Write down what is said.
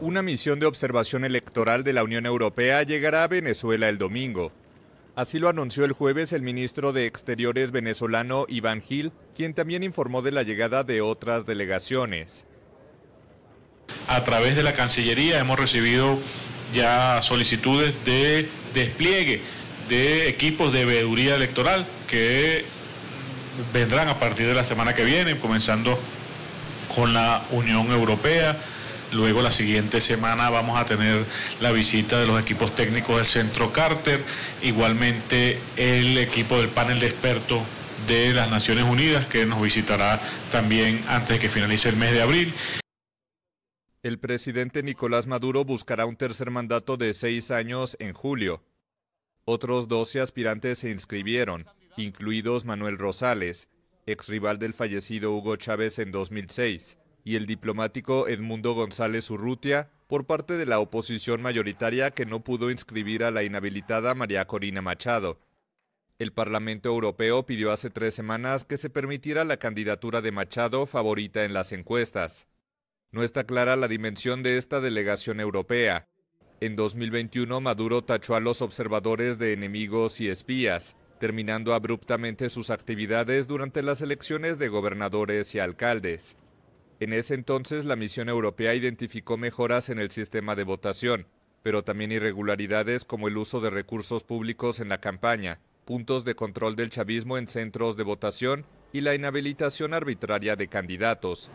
Una misión de observación electoral de la Unión Europea llegará a Venezuela el domingo. Así lo anunció el jueves el ministro de Exteriores venezolano Iván Gil, quien también informó de la llegada de otras delegaciones. A través de la Cancillería hemos recibido ya solicitudes de despliegue de equipos de veeduría electoral que vendrán a partir de la semana que viene, comenzando con la Unión Europea, Luego la siguiente semana vamos a tener la visita de los equipos técnicos del Centro Carter, igualmente el equipo del panel de expertos de las Naciones Unidas que nos visitará también antes de que finalice el mes de abril. El presidente Nicolás Maduro buscará un tercer mandato de seis años en julio. Otros 12 aspirantes se inscribieron, incluidos Manuel Rosales, ex rival del fallecido Hugo Chávez en 2006 y el diplomático Edmundo González Urrutia por parte de la oposición mayoritaria que no pudo inscribir a la inhabilitada María Corina Machado. El Parlamento Europeo pidió hace tres semanas que se permitiera la candidatura de Machado favorita en las encuestas. No está clara la dimensión de esta delegación europea. En 2021 Maduro tachó a los observadores de enemigos y espías, terminando abruptamente sus actividades durante las elecciones de gobernadores y alcaldes. En ese entonces la misión europea identificó mejoras en el sistema de votación, pero también irregularidades como el uso de recursos públicos en la campaña, puntos de control del chavismo en centros de votación y la inhabilitación arbitraria de candidatos.